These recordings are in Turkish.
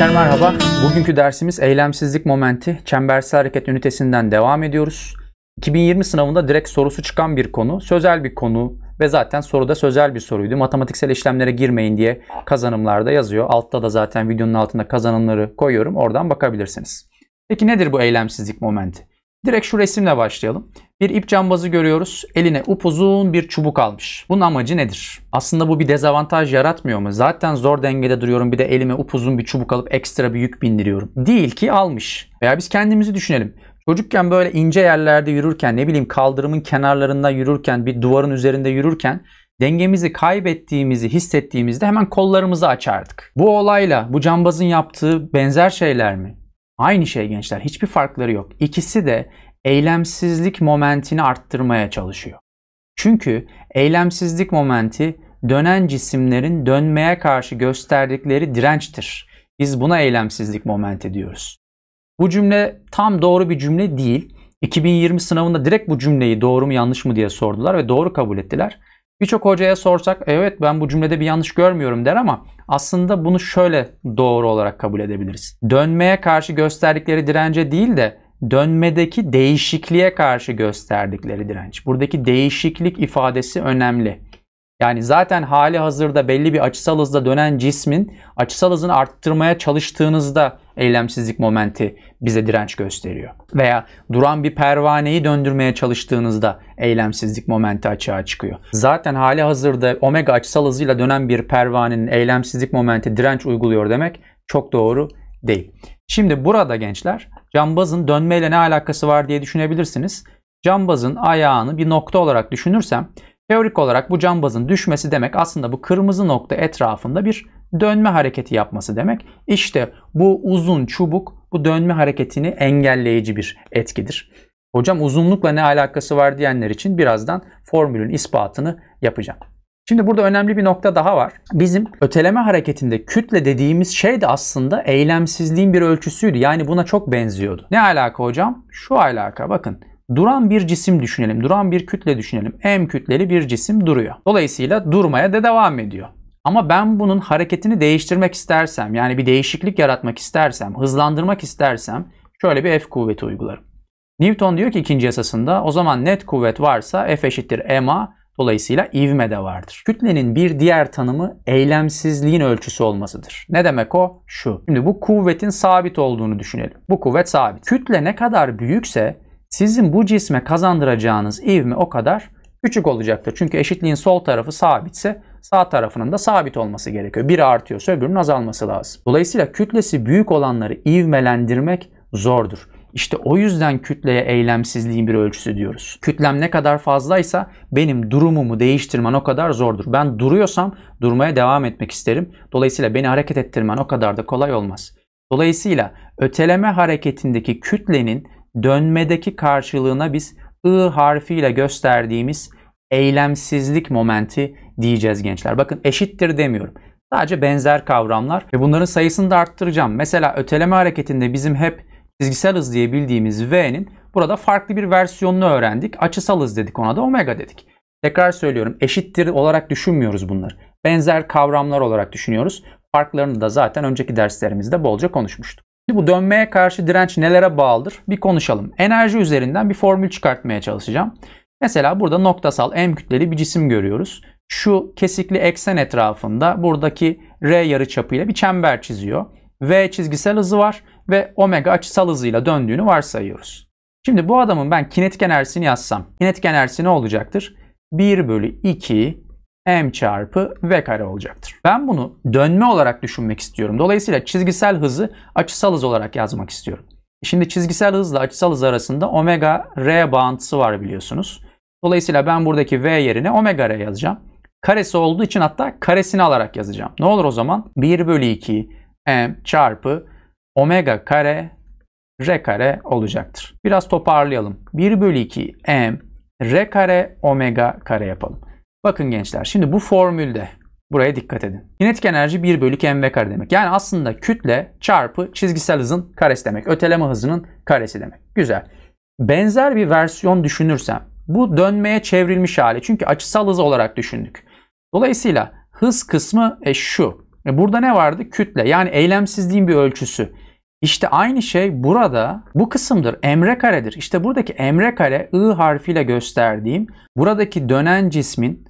Gençler merhaba. Bugünkü dersimiz eylemsizlik momenti çembersiz hareket ünitesinden devam ediyoruz. 2020 sınavında direkt sorusu çıkan bir konu, sözel bir konu ve zaten soruda sözel bir soruydu. Matematiksel işlemlere girmeyin diye kazanımlarda yazıyor. Altta da zaten videonun altında kazanımları koyuyorum. Oradan bakabilirsiniz. Peki nedir bu eylemsizlik momenti? Direkt şu resimle başlayalım. Bir ip cambazı görüyoruz. Eline upuzun bir çubuk almış. Bunun amacı nedir? Aslında bu bir dezavantaj yaratmıyor mu? Zaten zor dengede duruyorum bir de elime upuzun bir çubuk alıp ekstra bir yük bindiriyorum. Değil ki almış. Veya biz kendimizi düşünelim. Çocukken böyle ince yerlerde yürürken ne bileyim kaldırımın kenarlarında yürürken bir duvarın üzerinde yürürken dengemizi kaybettiğimizi hissettiğimizde hemen kollarımızı açardık. Bu olayla bu cambazın yaptığı benzer şeyler mi? Aynı şey gençler. Hiçbir farkları yok. İkisi de eylemsizlik momentini arttırmaya çalışıyor. Çünkü eylemsizlik momenti dönen cisimlerin dönmeye karşı gösterdikleri dirençtir. Biz buna eylemsizlik momenti diyoruz. Bu cümle tam doğru bir cümle değil. 2020 sınavında direkt bu cümleyi doğru mu yanlış mı diye sordular ve doğru kabul ettiler. Birçok hocaya sorsak evet ben bu cümlede bir yanlış görmüyorum der ama aslında bunu şöyle doğru olarak kabul edebiliriz. Dönmeye karşı gösterdikleri dirence değil de dönmedeki değişikliğe karşı gösterdikleri direnç. Buradaki değişiklik ifadesi önemli. Yani zaten hali hazırda belli bir açısal hızda dönen cismin açısal hızını arttırmaya çalıştığınızda eylemsizlik momenti bize direnç gösteriyor. Veya duran bir pervaneyi döndürmeye çalıştığınızda eylemsizlik momenti açığa çıkıyor. Zaten hali hazırda omega açısal hızıyla dönen bir pervanenin eylemsizlik momenti direnç uyguluyor demek çok doğru değil. Şimdi burada gençler Cambazın dönmeyle ne alakası var diye düşünebilirsiniz. Cambazın ayağını bir nokta olarak düşünürsem teorik olarak bu cambazın düşmesi demek aslında bu kırmızı nokta etrafında bir dönme hareketi yapması demek. İşte bu uzun çubuk bu dönme hareketini engelleyici bir etkidir. Hocam uzunlukla ne alakası var diyenler için birazdan formülün ispatını yapacağım. Şimdi burada önemli bir nokta daha var. Bizim öteleme hareketinde kütle dediğimiz şey de aslında eylemsizliğin bir ölçüsüydü. Yani buna çok benziyordu. Ne alaka hocam? Şu alaka bakın. Duran bir cisim düşünelim. Duran bir kütle düşünelim. M kütleli bir cisim duruyor. Dolayısıyla durmaya da devam ediyor. Ama ben bunun hareketini değiştirmek istersem, yani bir değişiklik yaratmak istersem, hızlandırmak istersem şöyle bir F kuvveti uygularım. Newton diyor ki ikinci yasasında o zaman net kuvvet varsa F eşittir ma Dolayısıyla ivme de vardır. Kütlenin bir diğer tanımı eylemsizliğin ölçüsü olmasıdır. Ne demek o? Şu. Şimdi bu kuvvetin sabit olduğunu düşünelim. Bu kuvvet sabit. Kütle ne kadar büyükse sizin bu cisme kazandıracağınız ivme o kadar küçük olacaktır. Çünkü eşitliğin sol tarafı sabitse sağ tarafının da sabit olması gerekiyor. Biri artıyorsa öbürünün azalması lazım. Dolayısıyla kütlesi büyük olanları ivmelendirmek zordur. İşte o yüzden kütleye eylemsizliğin bir ölçüsü diyoruz. Kütlem ne kadar fazlaysa benim durumumu değiştirmen o kadar zordur. Ben duruyorsam durmaya devam etmek isterim. Dolayısıyla beni hareket ettirmen o kadar da kolay olmaz. Dolayısıyla öteleme hareketindeki kütlenin dönmedeki karşılığına biz I harfiyle gösterdiğimiz eylemsizlik momenti diyeceğiz gençler. Bakın eşittir demiyorum. Sadece benzer kavramlar ve bunların sayısını da arttıracağım. Mesela öteleme hareketinde bizim hep çizgisel hız diye bildiğimiz V'nin burada farklı bir versiyonunu öğrendik. Açısal hız dedik ona da omega dedik. Tekrar söylüyorum eşittir olarak düşünmüyoruz bunları. Benzer kavramlar olarak düşünüyoruz. Farklarını da zaten önceki derslerimizde bolca konuşmuştuk. Şimdi bu dönmeye karşı direnç nelere bağlıdır? Bir konuşalım. Enerji üzerinden bir formül çıkartmaya çalışacağım. Mesela burada noktasal M kütleli bir cisim görüyoruz. Şu kesikli eksen etrafında buradaki R yarıçapıyla bir çember çiziyor. V çizgisel hızı var ve omega açısal hızıyla döndüğünü varsayıyoruz. Şimdi bu adamın ben kinetik enerjisini yazsam. Kinetik enerjisi ne olacaktır? 1 bölü 2 m çarpı v kare olacaktır. Ben bunu dönme olarak düşünmek istiyorum. Dolayısıyla çizgisel hızı açısal hız olarak yazmak istiyorum. Şimdi çizgisel hızla açısal hız arasında omega r bağıntısı var biliyorsunuz. Dolayısıyla ben buradaki v yerine omega r yazacağım. Karesi olduğu için hatta karesini alarak yazacağım. Ne olur o zaman? 1 bölü 2 m çarpı omega kare r kare olacaktır. Biraz toparlayalım. 1 bölü 2 m r kare omega kare yapalım. Bakın gençler şimdi bu formülde buraya dikkat edin. Kinetik enerji 1 bölü mv kare demek. Yani aslında kütle çarpı çizgisel hızın karesi demek. Öteleme hızının karesi demek. Güzel. Benzer bir versiyon düşünürsem bu dönmeye çevrilmiş hali. Çünkü açısal hız olarak düşündük. Dolayısıyla hız kısmı e, şu. E burada ne vardı? Kütle. Yani eylemsizliğin bir ölçüsü. İşte aynı şey burada bu kısımdır. Emre karedir. İşte buradaki emre kare I harfiyle gösterdiğim buradaki dönen cismin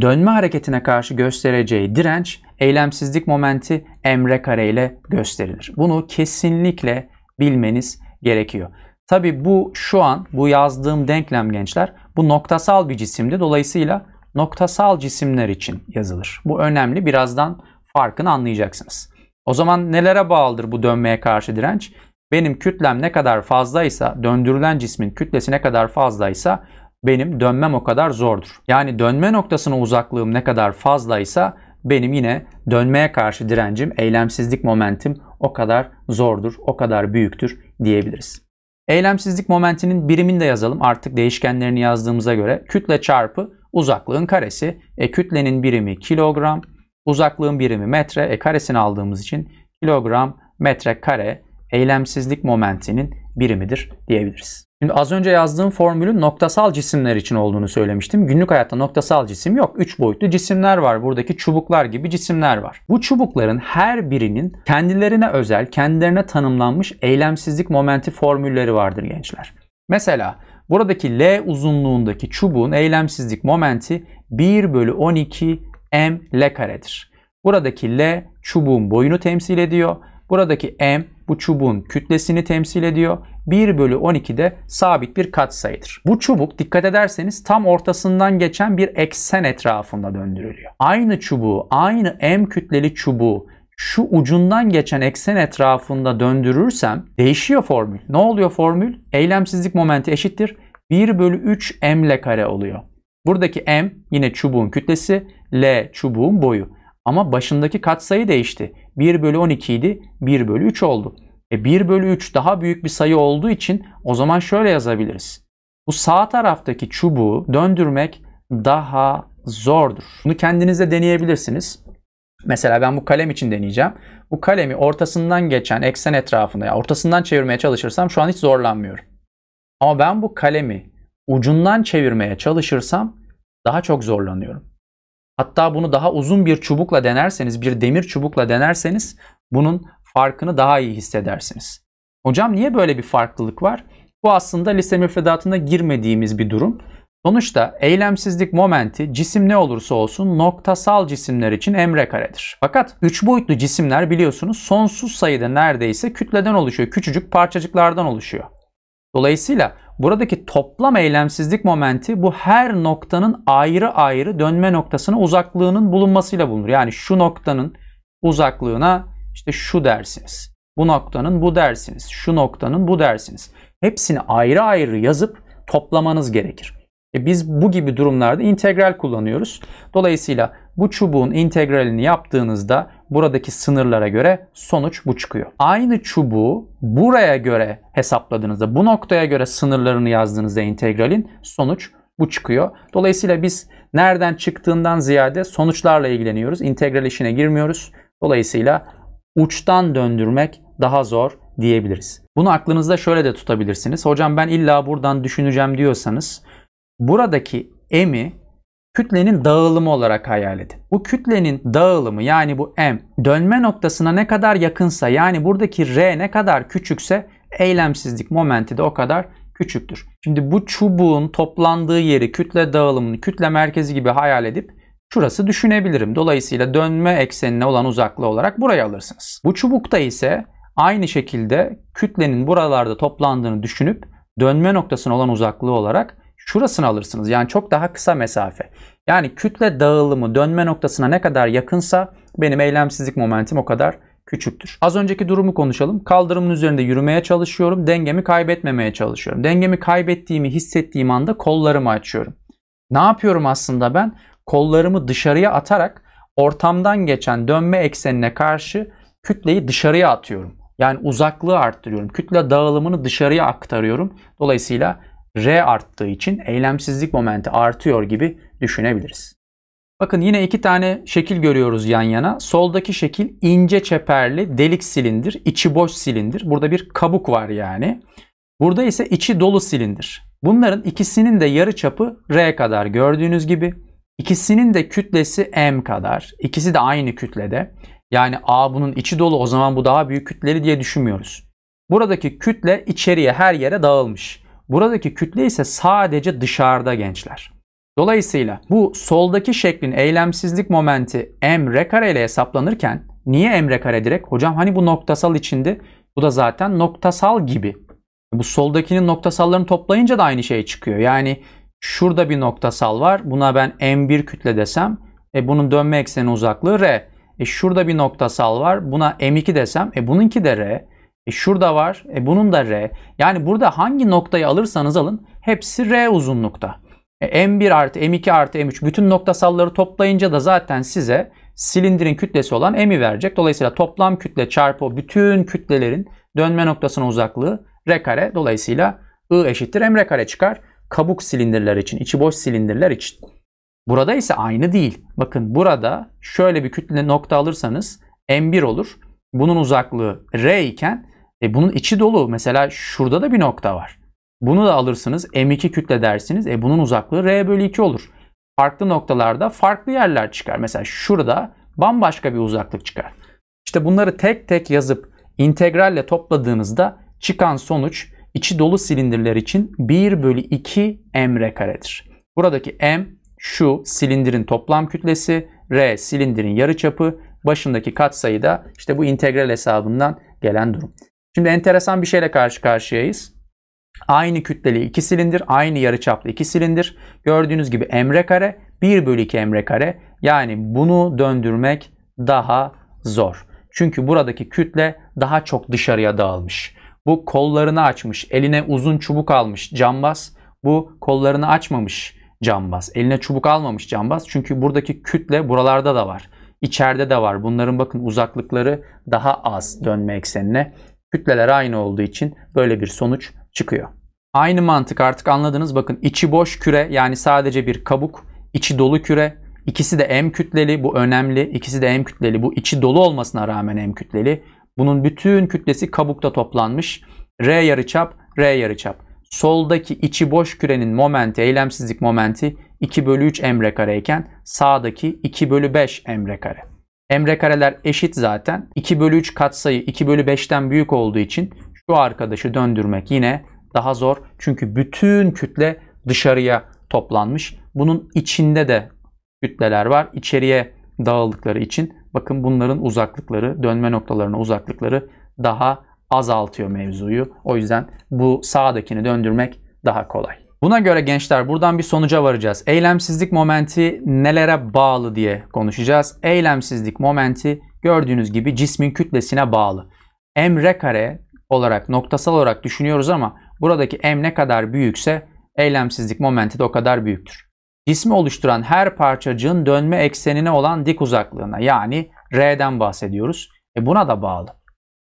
dönme hareketine karşı göstereceği direnç eylemsizlik momenti emre kare ile gösterilir. Bunu kesinlikle bilmeniz gerekiyor. Tabi bu şu an bu yazdığım denklem gençler bu noktasal bir cisimdi. Dolayısıyla noktasal cisimler için yazılır. Bu önemli. Birazdan farkını anlayacaksınız. O zaman nelere bağlıdır bu dönmeye karşı direnç? Benim kütlem ne kadar fazlaysa, döndürülen cismin kütlesi ne kadar fazlaysa benim dönmem o kadar zordur. Yani dönme noktasına uzaklığım ne kadar fazlaysa benim yine dönmeye karşı direncim, eylemsizlik momentim o kadar zordur, o kadar büyüktür diyebiliriz. Eylemsizlik momentinin birimini de yazalım. Artık değişkenlerini yazdığımıza göre kütle çarpı uzaklığın karesi. E, kütlenin birimi kilogram, Uzaklığın birimi metre. E karesini aldığımız için kilogram metre kare eylemsizlik momentinin birimidir diyebiliriz. Şimdi az önce yazdığım formülün noktasal cisimler için olduğunu söylemiştim. Günlük hayatta noktasal cisim yok. Üç boyutlu cisimler var. Buradaki çubuklar gibi cisimler var. Bu çubukların her birinin kendilerine özel, kendilerine tanımlanmış eylemsizlik momenti formülleri vardır gençler. Mesela buradaki L uzunluğundaki çubuğun eylemsizlik momenti 1 bölü 12 M L karedir. Buradaki L çubuğun boyunu temsil ediyor. Buradaki M bu çubuğun kütlesini temsil ediyor. 1 bölü 12 de sabit bir katsayıdır. Bu çubuk dikkat ederseniz tam ortasından geçen bir eksen etrafında döndürülüyor. Aynı çubuğu, aynı M kütleli çubuğu şu ucundan geçen eksen etrafında döndürürsem değişiyor formül. Ne oluyor formül? Eylemsizlik momenti eşittir. 1 bölü 3 m ile kare oluyor. Buradaki m yine çubuğun kütlesi. L çubuğun boyu. Ama başındaki katsayı değişti. 1 bölü 12 idi 1 bölü 3 oldu. E 1 bölü 3 daha büyük bir sayı olduğu için o zaman şöyle yazabiliriz. Bu sağ taraftaki çubuğu döndürmek daha zordur. Bunu kendinizde deneyebilirsiniz. Mesela ben bu kalem için deneyeceğim. Bu kalemi ortasından geçen eksen etrafında ya ortasından çevirmeye çalışırsam şu an hiç zorlanmıyorum. Ama ben bu kalemi ucundan çevirmeye çalışırsam daha çok zorlanıyorum. Hatta bunu daha uzun bir çubukla denerseniz, bir demir çubukla denerseniz bunun farkını daha iyi hissedersiniz. Hocam niye böyle bir farklılık var? Bu aslında lise müfredatına girmediğimiz bir durum. Sonuçta eylemsizlik momenti cisim ne olursa olsun noktasal cisimler için emre karedir. Fakat 3 boyutlu cisimler biliyorsunuz sonsuz sayıda neredeyse kütleden oluşuyor. Küçücük parçacıklardan oluşuyor. Dolayısıyla buradaki toplam eylemsizlik momenti bu her noktanın ayrı ayrı dönme noktasına uzaklığının bulunmasıyla bulunur. Yani şu noktanın uzaklığına işte şu dersiniz. Bu noktanın bu dersiniz. Şu noktanın bu dersiniz. Hepsini ayrı ayrı yazıp toplamanız gerekir. E, biz bu gibi durumlarda integral kullanıyoruz. Dolayısıyla bu çubuğun integralini yaptığınızda buradaki sınırlara göre sonuç bu çıkıyor. Aynı çubuğu buraya göre hesapladığınızda, bu noktaya göre sınırlarını yazdığınızda integralin sonuç bu çıkıyor. Dolayısıyla biz nereden çıktığından ziyade sonuçlarla ilgileniyoruz. İntegral işine girmiyoruz. Dolayısıyla uçtan döndürmek daha zor diyebiliriz. Bunu aklınızda şöyle de tutabilirsiniz. Hocam ben illa buradan düşüneceğim diyorsanız buradaki m'i kütlenin dağılımı olarak hayal edin. Bu kütlenin dağılımı yani bu m dönme noktasına ne kadar yakınsa yani buradaki r ne kadar küçükse eylemsizlik momenti de o kadar küçüktür. Şimdi bu çubuğun toplandığı yeri kütle dağılımını kütle merkezi gibi hayal edip şurası düşünebilirim. Dolayısıyla dönme eksenine olan uzaklığı olarak buraya alırsınız. Bu çubukta ise aynı şekilde kütlenin buralarda toplandığını düşünüp dönme noktasına olan uzaklığı olarak şurasını alırsınız. Yani çok daha kısa mesafe. Yani kütle dağılımı dönme noktasına ne kadar yakınsa benim eylemsizlik momentim o kadar küçüktür. Az önceki durumu konuşalım. Kaldırımın üzerinde yürümeye çalışıyorum. Dengemi kaybetmemeye çalışıyorum. Dengemi kaybettiğimi hissettiğim anda kollarımı açıyorum. Ne yapıyorum aslında ben? Kollarımı dışarıya atarak ortamdan geçen dönme eksenine karşı kütleyi dışarıya atıyorum. Yani uzaklığı arttırıyorum. Kütle dağılımını dışarıya aktarıyorum. Dolayısıyla R arttığı için eylemsizlik momenti artıyor gibi düşünebiliriz. Bakın yine iki tane şekil görüyoruz yan yana. Soldaki şekil ince çeperli delik silindir, içi boş silindir. Burada bir kabuk var yani. Burada ise içi dolu silindir. Bunların ikisinin de yarı çapı R kadar gördüğünüz gibi. İkisinin de kütlesi M kadar. İkisi de aynı kütlede. Yani A bunun içi dolu o zaman bu daha büyük kütleli diye düşünmüyoruz. Buradaki kütle içeriye her yere dağılmış. Buradaki kütle ise sadece dışarıda gençler. Dolayısıyla bu soldaki şeklin eylemsizlik momenti m r kare ile hesaplanırken niye m r kare direkt? Hocam hani bu noktasal içindi. Bu da zaten noktasal gibi. Bu soldakinin noktasallarını toplayınca da aynı şey çıkıyor. Yani şurada bir noktasal var. Buna ben m1 kütle desem e bunun dönme ekseni uzaklığı r. E şurada bir noktasal var. Buna m2 desem e bununki de r. E şurada var. E bunun da R. Yani burada hangi noktayı alırsanız alın hepsi R uzunlukta. E M1 artı M2 artı M3 bütün noktasalları toplayınca da zaten size silindirin kütlesi olan M'i verecek. Dolayısıyla toplam kütle çarpı bütün kütlelerin dönme noktasına uzaklığı R kare. Dolayısıyla I eşittir M R kare çıkar. Kabuk silindirler için, içi boş silindirler için. Burada ise aynı değil. Bakın burada şöyle bir kütle nokta alırsanız M1 olur. Bunun uzaklığı R iken e bunun içi dolu. Mesela şurada da bir nokta var. Bunu da alırsınız. M2 kütle dersiniz. E bunun uzaklığı R bölü 2 olur. Farklı noktalarda farklı yerler çıkar. Mesela şurada bambaşka bir uzaklık çıkar. İşte bunları tek tek yazıp integralle topladığınızda çıkan sonuç içi dolu silindirler için 1 bölü 2 m r karedir. Buradaki m şu silindirin toplam kütlesi, r silindirin yarıçapı, başındaki katsayı da işte bu integral hesabından gelen durum. Şimdi enteresan bir şeyle karşı karşıyayız. Aynı kütleli iki silindir, aynı yarıçaplı iki silindir. Gördüğünüz gibi emre kare 1 bölü 2 emre kare. Yani bunu döndürmek daha zor. Çünkü buradaki kütle daha çok dışarıya dağılmış. Bu kollarını açmış, eline uzun çubuk almış cambaz. Bu kollarını açmamış cambaz. Eline çubuk almamış cambaz. Çünkü buradaki kütle buralarda da var. İçeride de var. Bunların bakın uzaklıkları daha az dönme eksenine. Kütleler aynı olduğu için böyle bir sonuç çıkıyor. Aynı mantık artık anladınız. Bakın içi boş küre yani sadece bir kabuk, içi dolu küre. İkisi de M kütleli bu önemli. İkisi de M kütleli bu içi dolu olmasına rağmen M kütleli. Bunun bütün kütlesi kabukta toplanmış. R yarıçap, R yarıçap. Soldaki içi boş kürenin momenti, eylemsizlik momenti 2 bölü 3 emre kareyken sağdaki 2 bölü 5 emre kare. Emre kareler eşit zaten. 2 bölü 3 katsayı 2 bölü 5'ten büyük olduğu için şu arkadaşı döndürmek yine daha zor. Çünkü bütün kütle dışarıya toplanmış. Bunun içinde de kütleler var. İçeriye dağıldıkları için bakın bunların uzaklıkları, dönme noktalarına uzaklıkları daha azaltıyor mevzuyu. O yüzden bu sağdakini döndürmek daha kolay. Buna göre gençler buradan bir sonuca varacağız. Eylemsizlik momenti nelere bağlı diye konuşacağız. Eylemsizlik momenti gördüğünüz gibi cismin kütlesine bağlı. Emre kare olarak noktasal olarak düşünüyoruz ama buradaki m ne kadar büyükse eylemsizlik momenti de o kadar büyüktür. Cismi oluşturan her parçacığın dönme eksenine olan dik uzaklığına yani r'den bahsediyoruz. E buna da bağlı.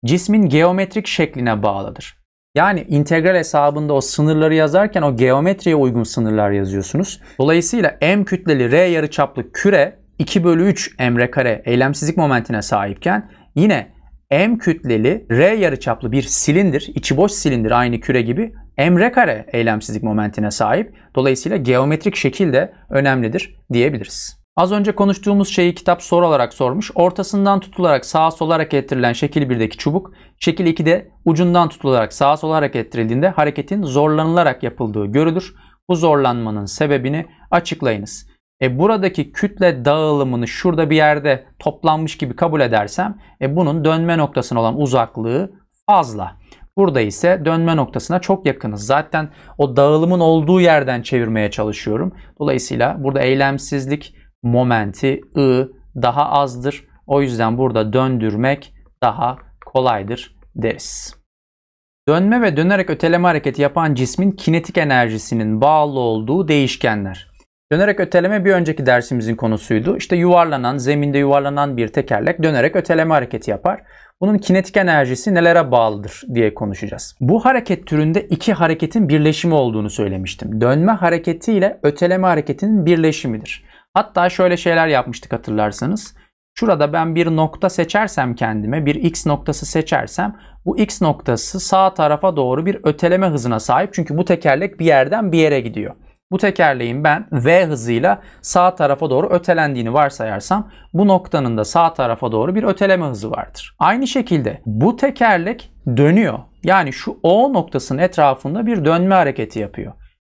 Cismin geometrik şekline bağlıdır. Yani integral hesabında o sınırları yazarken o geometriye uygun sınırlar yazıyorsunuz. Dolayısıyla M kütleli R yarıçaplı küre 2 bölü 3 m r kare eylemsizlik momentine sahipken yine M kütleli R yarıçaplı bir silindir, içi boş silindir aynı küre gibi m r kare eylemsizlik momentine sahip. Dolayısıyla geometrik şekil de önemlidir diyebiliriz. Az önce konuştuğumuz şeyi kitap soru olarak sormuş. Ortasından tutularak sağa sola hareket ettirilen şekil 1'deki çubuk, şekil 2'de ucundan tutularak sağa sola hareket ettirildiğinde hareketin zorlanılarak yapıldığı görülür. Bu zorlanmanın sebebini açıklayınız. E buradaki kütle dağılımını şurada bir yerde toplanmış gibi kabul edersem e bunun dönme noktasına olan uzaklığı fazla. Burada ise dönme noktasına çok yakınız. Zaten o dağılımın olduğu yerden çevirmeye çalışıyorum. Dolayısıyla burada eylemsizlik momenti I daha azdır. O yüzden burada döndürmek daha kolaydır deriz. Dönme ve dönerek öteleme hareketi yapan cismin kinetik enerjisinin bağlı olduğu değişkenler. Dönerek öteleme bir önceki dersimizin konusuydu. İşte yuvarlanan, zeminde yuvarlanan bir tekerlek dönerek öteleme hareketi yapar. Bunun kinetik enerjisi nelere bağlıdır diye konuşacağız. Bu hareket türünde iki hareketin birleşimi olduğunu söylemiştim. Dönme hareketi ile öteleme hareketinin birleşimidir. Hatta şöyle şeyler yapmıştık hatırlarsanız. Şurada ben bir nokta seçersem kendime bir x noktası seçersem bu x noktası sağ tarafa doğru bir öteleme hızına sahip. Çünkü bu tekerlek bir yerden bir yere gidiyor. Bu tekerleğin ben v hızıyla sağ tarafa doğru ötelendiğini varsayarsam bu noktanın da sağ tarafa doğru bir öteleme hızı vardır. Aynı şekilde bu tekerlek dönüyor. Yani şu O noktasının etrafında bir dönme hareketi yapıyor.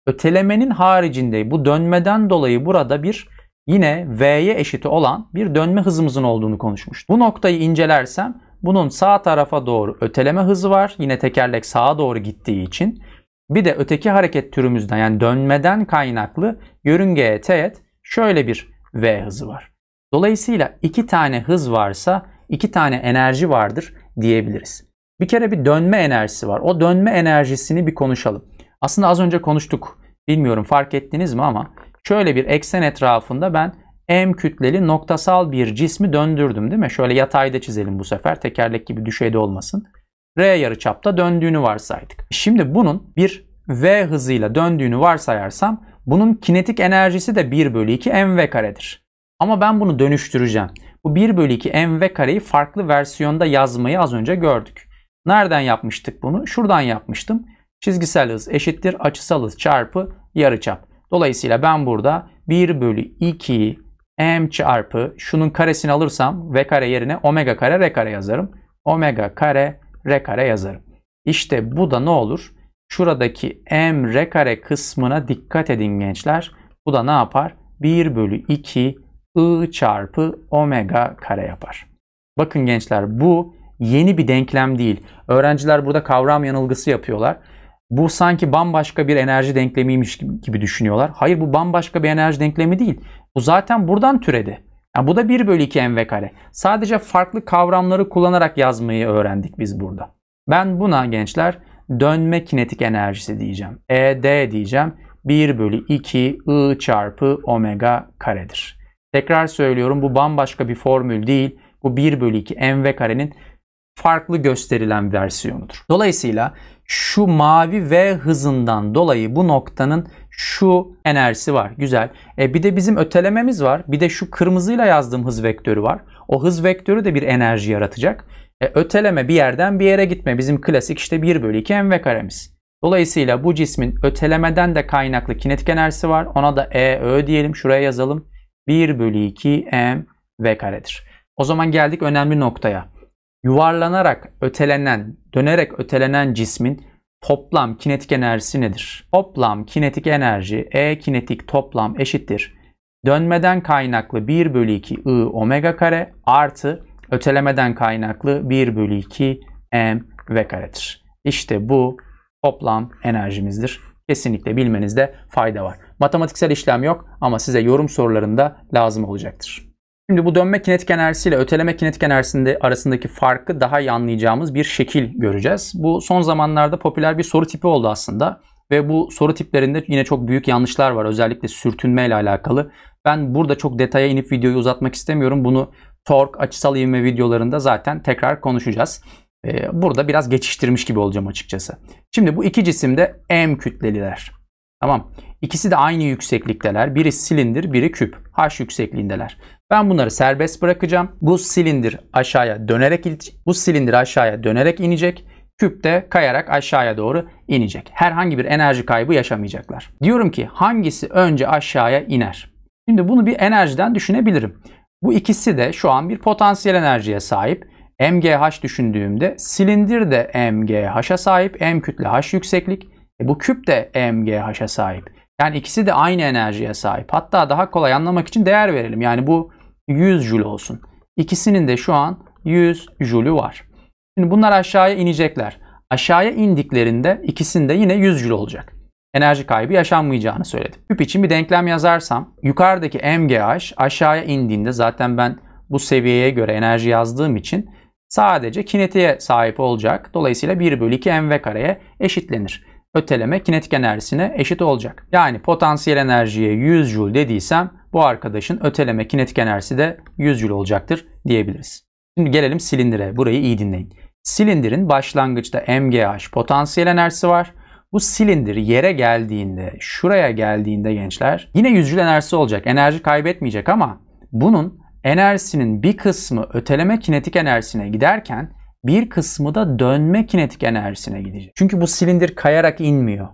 Ötelemenin haricinde bu dönmeden dolayı burada bir yine V'ye eşiti olan bir dönme hızımızın olduğunu konuşmuştuk. Bu noktayı incelersem bunun sağ tarafa doğru öteleme hızı var. Yine tekerlek sağa doğru gittiği için. Bir de öteki hareket türümüzden yani dönmeden kaynaklı yörüngeye teğet şöyle bir V hızı var. Dolayısıyla iki tane hız varsa iki tane enerji vardır diyebiliriz. Bir kere bir dönme enerjisi var. O dönme enerjisini bir konuşalım. Aslında az önce konuştuk. Bilmiyorum fark ettiniz mi ama Şöyle bir eksen etrafında ben M kütleli noktasal bir cismi döndürdüm değil mi? Şöyle yatayda çizelim bu sefer. Tekerlek gibi düşeyde olmasın. R yarıçapta döndüğünü varsaydık. Şimdi bunun bir V hızıyla döndüğünü varsayarsam bunun kinetik enerjisi de 1 bölü 2 mv karedir. Ama ben bunu dönüştüreceğim. Bu 1 bölü 2 mv kareyi farklı versiyonda yazmayı az önce gördük. Nereden yapmıştık bunu? Şuradan yapmıştım. Çizgisel hız eşittir açısal hız çarpı yarıçap. Dolayısıyla ben burada 1 bölü 2 m çarpı şunun karesini alırsam v kare yerine omega kare r kare yazarım. Omega kare r kare yazarım. İşte bu da ne olur? Şuradaki m r kare kısmına dikkat edin gençler. Bu da ne yapar? 1 bölü 2 i çarpı omega kare yapar. Bakın gençler bu yeni bir denklem değil. Öğrenciler burada kavram yanılgısı yapıyorlar bu sanki bambaşka bir enerji denklemiymiş gibi düşünüyorlar. Hayır bu bambaşka bir enerji denklemi değil. Bu zaten buradan türedi. Yani bu da 1 bölü 2 mv kare. Sadece farklı kavramları kullanarak yazmayı öğrendik biz burada. Ben buna gençler dönme kinetik enerjisi diyeceğim. ED diyeceğim. 1 bölü 2 I çarpı omega karedir. Tekrar söylüyorum bu bambaşka bir formül değil. Bu 1 bölü 2 mv karenin farklı gösterilen versiyonudur. Dolayısıyla şu mavi V hızından dolayı bu noktanın şu enerjisi var. Güzel. E bir de bizim ötelememiz var. Bir de şu kırmızıyla yazdığım hız vektörü var. O hız vektörü de bir enerji yaratacak. E öteleme bir yerden bir yere gitme. Bizim klasik işte 1 bölü 2 mv karemiz. Dolayısıyla bu cismin ötelemeden de kaynaklı kinetik enerjisi var. Ona da E, Ö diyelim. Şuraya yazalım. 1 bölü 2 m v karedir. O zaman geldik önemli noktaya yuvarlanarak ötelenen, dönerek ötelenen cismin toplam kinetik enerjisi nedir? Toplam kinetik enerji E kinetik toplam eşittir. Dönmeden kaynaklı 1 bölü 2 I omega kare artı ötelemeden kaynaklı 1 bölü 2 M V karedir. İşte bu toplam enerjimizdir. Kesinlikle bilmenizde fayda var. Matematiksel işlem yok ama size yorum sorularında lazım olacaktır. Şimdi bu dönme kinetik enerjisi ile öteleme kinetik enerjisinde arasındaki farkı daha iyi anlayacağımız bir şekil göreceğiz. Bu son zamanlarda popüler bir soru tipi oldu aslında. Ve bu soru tiplerinde yine çok büyük yanlışlar var. Özellikle sürtünme ile alakalı. Ben burada çok detaya inip videoyu uzatmak istemiyorum. Bunu tork, açısal ivme videolarında zaten tekrar konuşacağız. Ee, burada biraz geçiştirmiş gibi olacağım açıkçası. Şimdi bu iki cisim de M kütleliler. Tamam. İkisi de aynı yükseklikteler. Biri silindir, biri küp. H yüksekliğindeler. Ben bunları serbest bırakacağım. Bu silindir aşağıya dönerek bu silindir aşağıya dönerek inecek. Küp de kayarak aşağıya doğru inecek. Herhangi bir enerji kaybı yaşamayacaklar. Diyorum ki hangisi önce aşağıya iner? Şimdi bunu bir enerjiden düşünebilirim. Bu ikisi de şu an bir potansiyel enerjiye sahip. MGH düşündüğümde silindir de MGH'a sahip. M kütle H yükseklik. E, bu küp de EMGH'e sahip. Yani ikisi de aynı enerjiye sahip. Hatta daha kolay anlamak için değer verelim. Yani bu 100 jül olsun. İkisinin de şu an 100 jülü var. Şimdi bunlar aşağıya inecekler. Aşağıya indiklerinde ikisinde yine 100 jül olacak. Enerji kaybı yaşanmayacağını söyledim. Küp için bir denklem yazarsam yukarıdaki MGH aşağıya indiğinde zaten ben bu seviyeye göre enerji yazdığım için sadece kinetiğe sahip olacak. Dolayısıyla 1 bölü 2 mv kareye eşitlenir öteleme kinetik enerjisine eşit olacak. Yani potansiyel enerjiye 100 Joule dediysem bu arkadaşın öteleme kinetik enerjisi de 100 Joule olacaktır diyebiliriz. Şimdi gelelim silindire. Burayı iyi dinleyin. Silindirin başlangıçta MGH potansiyel enerjisi var. Bu silindir yere geldiğinde, şuraya geldiğinde gençler yine 100 joule enerjisi olacak. Enerji kaybetmeyecek ama bunun enerjisinin bir kısmı öteleme kinetik enerjisine giderken bir kısmı da dönme kinetik enerjisine gidecek. Çünkü bu silindir kayarak inmiyor.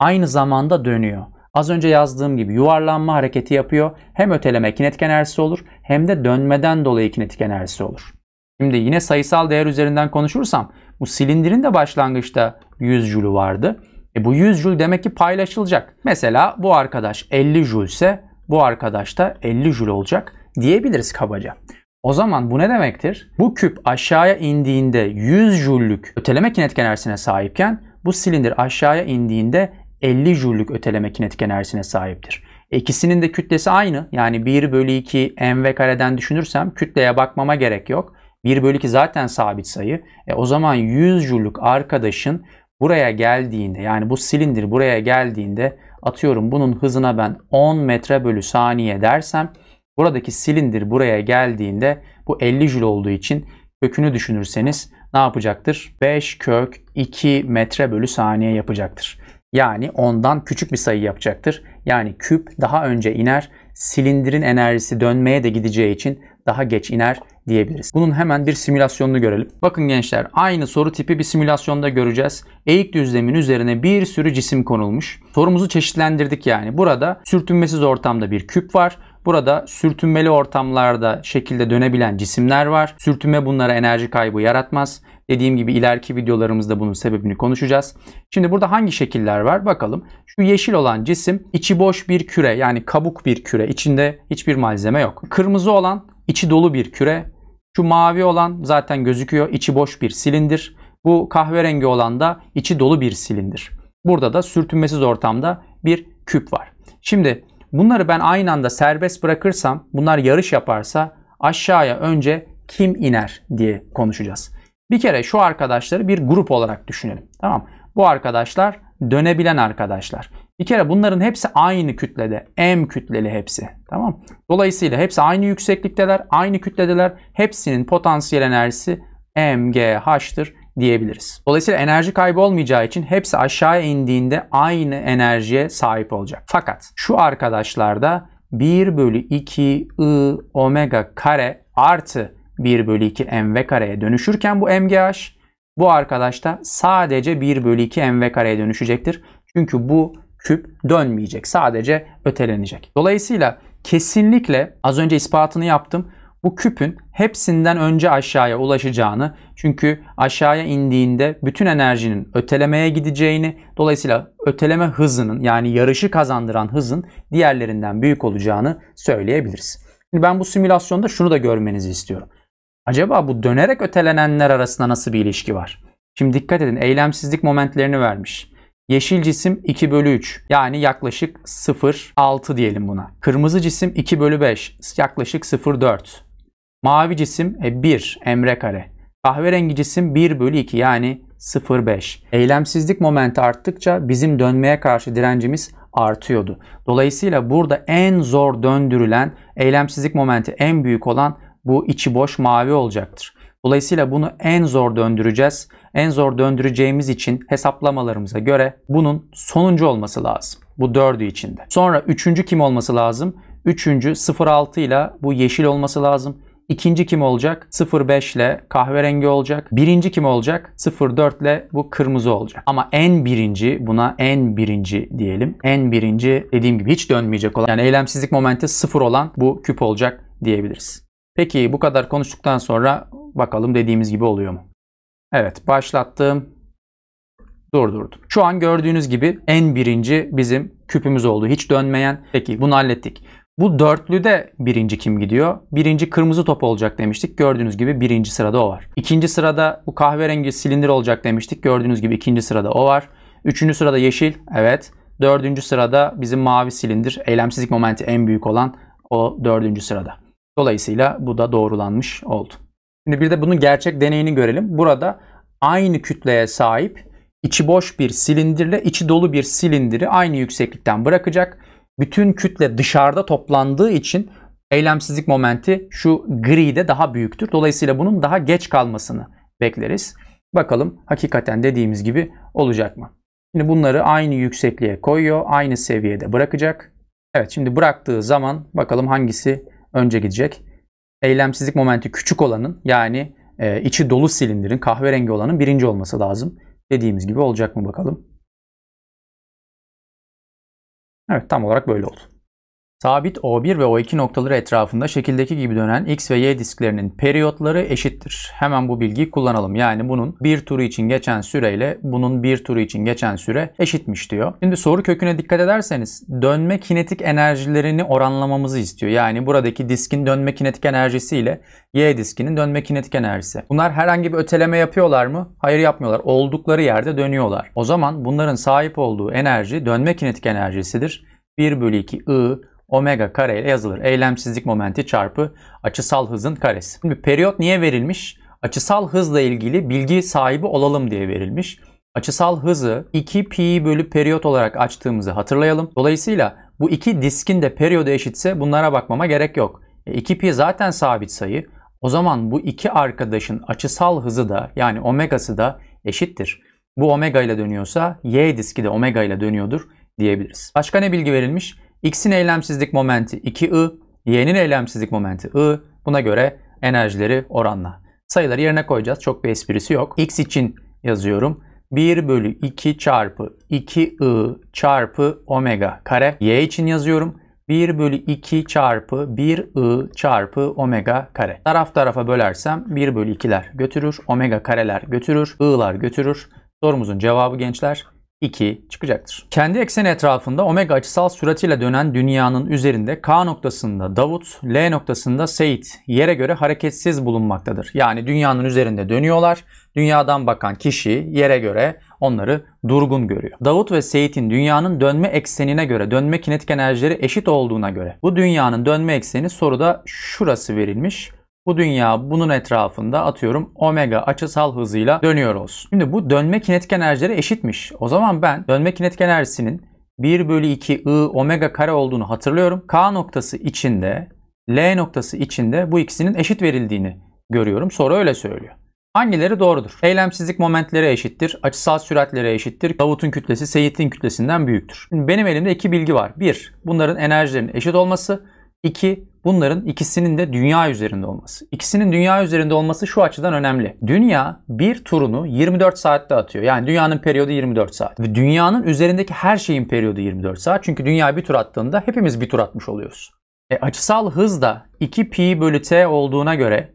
Aynı zamanda dönüyor. Az önce yazdığım gibi yuvarlanma hareketi yapıyor. Hem öteleme kinetik enerjisi olur hem de dönmeden dolayı kinetik enerjisi olur. Şimdi yine sayısal değer üzerinden konuşursam bu silindirin de başlangıçta 100 jülü vardı. E bu 100 jül demek ki paylaşılacak. Mesela bu arkadaş 50 jül ise bu arkadaş da 50 jül olacak diyebiliriz kabaca. O zaman bu ne demektir? Bu küp aşağıya indiğinde 100 jüllük öteleme kinetik enerjisine sahipken bu silindir aşağıya indiğinde 50 jüllük öteleme kinetik enerjisine sahiptir. İkisinin de kütlesi aynı. Yani 1 bölü 2 mv kareden düşünürsem kütleye bakmama gerek yok. 1 bölü 2 zaten sabit sayı. E, o zaman 100 jüllük arkadaşın buraya geldiğinde yani bu silindir buraya geldiğinde atıyorum bunun hızına ben 10 metre bölü saniye dersem Buradaki silindir buraya geldiğinde bu 50 jül olduğu için kökünü düşünürseniz ne yapacaktır? 5 kök 2 metre bölü saniye yapacaktır. Yani ondan küçük bir sayı yapacaktır. Yani küp daha önce iner. Silindirin enerjisi dönmeye de gideceği için daha geç iner diyebiliriz. Bunun hemen bir simülasyonunu görelim. Bakın gençler aynı soru tipi bir simülasyonda göreceğiz. Eğik düzlemin üzerine bir sürü cisim konulmuş. Sorumuzu çeşitlendirdik yani. Burada sürtünmesiz ortamda bir küp var. Burada sürtünmeli ortamlarda şekilde dönebilen cisimler var. Sürtünme bunlara enerji kaybı yaratmaz. Dediğim gibi ileriki videolarımızda bunun sebebini konuşacağız. Şimdi burada hangi şekiller var bakalım. Şu yeşil olan cisim içi boş bir küre yani kabuk bir küre. İçinde hiçbir malzeme yok. Kırmızı olan içi dolu bir küre. Şu mavi olan zaten gözüküyor içi boş bir silindir. Bu kahverengi olan da içi dolu bir silindir. Burada da sürtünmesiz ortamda bir küp var. Şimdi Bunları ben aynı anda serbest bırakırsam, bunlar yarış yaparsa aşağıya önce kim iner diye konuşacağız. Bir kere şu arkadaşları bir grup olarak düşünelim. Tamam? Bu arkadaşlar dönebilen arkadaşlar. Bir kere bunların hepsi aynı kütlede. M kütleli hepsi. Tamam? Dolayısıyla hepsi aynı yükseklikteler, aynı kütledeler. Hepsinin potansiyel enerjisi MGH'tır diyebiliriz. Dolayısıyla enerji kaybı olmayacağı için hepsi aşağı indiğinde aynı enerjiye sahip olacak. Fakat şu arkadaşlarda 1 bölü 2 I omega kare artı 1 bölü 2 mv kareye dönüşürken bu mgh bu arkadaşta sadece 1 bölü 2 mv kareye dönüşecektir. Çünkü bu küp dönmeyecek. Sadece ötelenecek. Dolayısıyla kesinlikle az önce ispatını yaptım bu küpün hepsinden önce aşağıya ulaşacağını çünkü aşağıya indiğinde bütün enerjinin ötelemeye gideceğini dolayısıyla öteleme hızının yani yarışı kazandıran hızın diğerlerinden büyük olacağını söyleyebiliriz. Şimdi ben bu simülasyonda şunu da görmenizi istiyorum. Acaba bu dönerek ötelenenler arasında nasıl bir ilişki var? Şimdi dikkat edin eylemsizlik momentlerini vermiş. Yeşil cisim 2 bölü 3 yani yaklaşık 0,6 diyelim buna. Kırmızı cisim 2 bölü 5 yaklaşık 0,4. Mavi cisim e 1 emre kare. Kahverengi cisim 1 bölü 2 yani 0.5. Eylemsizlik momenti arttıkça bizim dönmeye karşı direncimiz artıyordu. Dolayısıyla burada en zor döndürülen eylemsizlik momenti en büyük olan bu içi boş mavi olacaktır. Dolayısıyla bunu en zor döndüreceğiz. En zor döndüreceğimiz için hesaplamalarımıza göre bunun sonuncu olması lazım. Bu dördü içinde. Sonra üçüncü kim olması lazım? Üçüncü 0.6 ile bu yeşil olması lazım. İkinci kim olacak? 05 ile kahverengi olacak. Birinci kim olacak? 04 ile bu kırmızı olacak. Ama en birinci buna en birinci diyelim. En birinci dediğim gibi hiç dönmeyecek olan yani eylemsizlik momenti sıfır olan bu küp olacak diyebiliriz. Peki bu kadar konuştuktan sonra bakalım dediğimiz gibi oluyor mu? Evet başlattım durdurdum. Şu an gördüğünüz gibi en birinci bizim küpümüz oldu. Hiç dönmeyen. Peki bunu hallettik. Bu dörtlüde birinci kim gidiyor? Birinci kırmızı top olacak demiştik. Gördüğünüz gibi birinci sırada o var. İkinci sırada bu kahverengi silindir olacak demiştik. Gördüğünüz gibi ikinci sırada o var. Üçüncü sırada yeşil. Evet. Dördüncü sırada bizim mavi silindir. Eylemsizlik momenti en büyük olan o dördüncü sırada. Dolayısıyla bu da doğrulanmış oldu. Şimdi bir de bunun gerçek deneyini görelim. Burada aynı kütleye sahip içi boş bir silindirle içi dolu bir silindiri aynı yükseklikten bırakacak bütün kütle dışarıda toplandığı için eylemsizlik momenti şu gride daha büyüktür. Dolayısıyla bunun daha geç kalmasını bekleriz. Bakalım hakikaten dediğimiz gibi olacak mı? Şimdi bunları aynı yüksekliğe koyuyor. Aynı seviyede bırakacak. Evet şimdi bıraktığı zaman bakalım hangisi önce gidecek. Eylemsizlik momenti küçük olanın yani e, içi dolu silindirin kahverengi olanın birinci olması lazım. Dediğimiz gibi olacak mı bakalım. Evet tam olarak böyle oldu. Sabit O1 ve O2 noktaları etrafında şekildeki gibi dönen X ve Y disklerinin periyotları eşittir. Hemen bu bilgiyi kullanalım. Yani bunun bir turu için geçen süreyle bunun bir turu için geçen süre eşitmiş diyor. Şimdi soru köküne dikkat ederseniz dönme kinetik enerjilerini oranlamamızı istiyor. Yani buradaki diskin dönme kinetik enerjisi ile Y diskinin dönme kinetik enerjisi. Bunlar herhangi bir öteleme yapıyorlar mı? Hayır yapmıyorlar. Oldukları yerde dönüyorlar. O zaman bunların sahip olduğu enerji dönme kinetik enerjisidir. 1 bölü 2 I omega kare ile yazılır. Eylemsizlik momenti çarpı açısal hızın karesi. Şimdi periyot niye verilmiş? Açısal hızla ilgili bilgi sahibi olalım diye verilmiş. Açısal hızı 2 pi bölü periyot olarak açtığımızı hatırlayalım. Dolayısıyla bu iki diskin de periyodu eşitse bunlara bakmama gerek yok. E 2 pi zaten sabit sayı. O zaman bu iki arkadaşın açısal hızı da yani omegası da eşittir. Bu omega ile dönüyorsa y diski de omega ile dönüyordur diyebiliriz. Başka ne bilgi verilmiş? X'in eylemsizlik momenti 2I, Y'nin eylemsizlik momenti I. Buna göre enerjileri oranla. Sayıları yerine koyacağız. Çok bir esprisi yok. X için yazıyorum. 1 bölü 2 çarpı 2I çarpı omega kare. Y için yazıyorum. 1 bölü 2 çarpı 1i çarpı omega kare. Taraf tarafa bölersem 1 bölü 2'ler götürür, omega kareler götürür, i'lar götürür. Sorumuzun cevabı gençler 2 çıkacaktır. Kendi eksen etrafında omega açısal süratiyle dönen dünyanın üzerinde K noktasında Davut, L noktasında Seyit yere göre hareketsiz bulunmaktadır. Yani dünyanın üzerinde dönüyorlar. Dünyadan bakan kişi yere göre onları durgun görüyor. Davut ve Seyit'in dünyanın dönme eksenine göre dönme kinetik enerjileri eşit olduğuna göre bu dünyanın dönme ekseni soruda şurası verilmiş. Bu dünya bunun etrafında atıyorum omega açısal hızıyla dönüyor olsun. Şimdi bu dönme kinetik enerjileri eşitmiş. O zaman ben dönme kinetik enerjisinin 1 bölü 2 I omega kare olduğunu hatırlıyorum. K noktası içinde L noktası içinde bu ikisinin eşit verildiğini görüyorum. Sonra öyle söylüyor. Hangileri doğrudur? Eylemsizlik momentleri eşittir. Açısal süratlere eşittir. Davut'un kütlesi Seyit'in kütlesinden büyüktür. Şimdi benim elimde iki bilgi var. 1. Bunların enerjilerinin eşit olması. 2 bunların ikisinin de dünya üzerinde olması. İkisinin dünya üzerinde olması şu açıdan önemli. Dünya bir turunu 24 saatte atıyor. Yani dünyanın periyodu 24 saat. Ve dünyanın üzerindeki her şeyin periyodu 24 saat. Çünkü dünya bir tur attığında hepimiz bir tur atmış oluyoruz. E, açısal hız da 2 pi bölü t olduğuna göre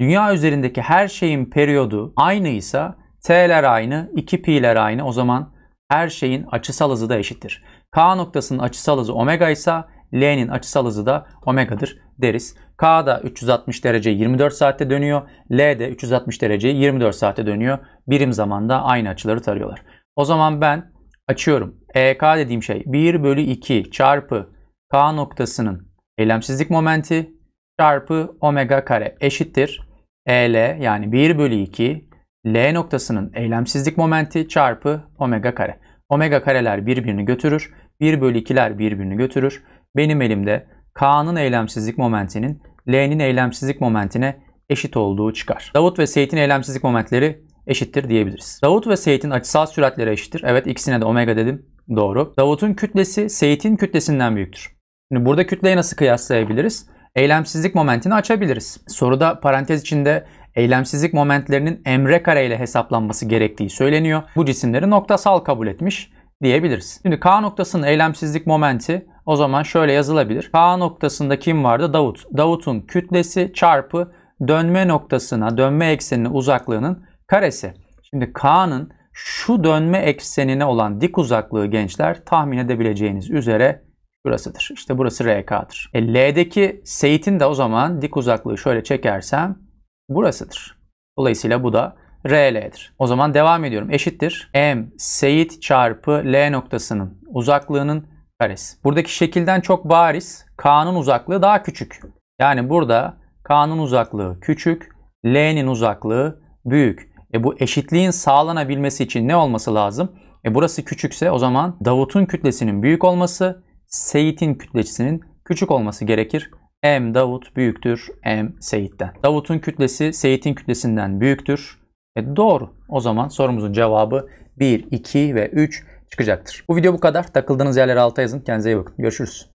dünya üzerindeki her şeyin periyodu aynıysa t'ler aynı, 2 pi'ler aynı. O zaman her şeyin açısal hızı da eşittir. K noktasının açısal hızı omega ise L'nin açısal hızı da omega'dır deriz. K da 360 derece 24 saatte dönüyor. L de 360 derece 24 saatte dönüyor. Birim zamanda aynı açıları tarıyorlar. O zaman ben açıyorum. EK dediğim şey 1 bölü 2 çarpı K noktasının eylemsizlik momenti çarpı omega kare eşittir. EL yani 1 bölü 2 L noktasının eylemsizlik momenti çarpı omega kare. Omega kareler birbirini götürür. 1 bölü 2'ler birbirini götürür benim elimde K'nın eylemsizlik momentinin L'nin eylemsizlik momentine eşit olduğu çıkar. Davut ve Seyit'in eylemsizlik momentleri eşittir diyebiliriz. Davut ve Seyit'in açısal süratleri eşittir. Evet ikisine de omega dedim. Doğru. Davut'un kütlesi Seyit'in kütlesinden büyüktür. Şimdi burada kütleyi nasıl kıyaslayabiliriz? Eylemsizlik momentini açabiliriz. Soruda parantez içinde eylemsizlik momentlerinin emre kare ile hesaplanması gerektiği söyleniyor. Bu cisimleri noktasal kabul etmiş diyebiliriz. Şimdi K noktasının eylemsizlik momenti o zaman şöyle yazılabilir. K noktasında kim vardı? Davut. Davut'un kütlesi çarpı dönme noktasına, dönme eksenine uzaklığının karesi. Şimdi K'nın şu dönme eksenine olan dik uzaklığı gençler tahmin edebileceğiniz üzere burasıdır. İşte burası RK'dır. E, L'deki Seyit'in de o zaman dik uzaklığı şöyle çekersem burasıdır. Dolayısıyla bu da RL'dir. O zaman devam ediyorum. Eşittir. M Seyit çarpı L noktasının uzaklığının karesi. Buradaki şekilden çok bariz. K'nın uzaklığı daha küçük. Yani burada K'nın uzaklığı küçük, L'nin uzaklığı büyük. E bu eşitliğin sağlanabilmesi için ne olması lazım? E burası küçükse o zaman Davut'un kütlesinin büyük olması, Seyit'in kütlesinin küçük olması gerekir. M Davut büyüktür M Seyit'ten. Davut'un kütlesi Seyit'in kütlesinden büyüktür. E doğru. O zaman sorumuzun cevabı 1, 2 ve 3 çıkacaktır. Bu video bu kadar. Takıldığınız yerleri alta yazın. Kendinize iyi bakın. Görüşürüz.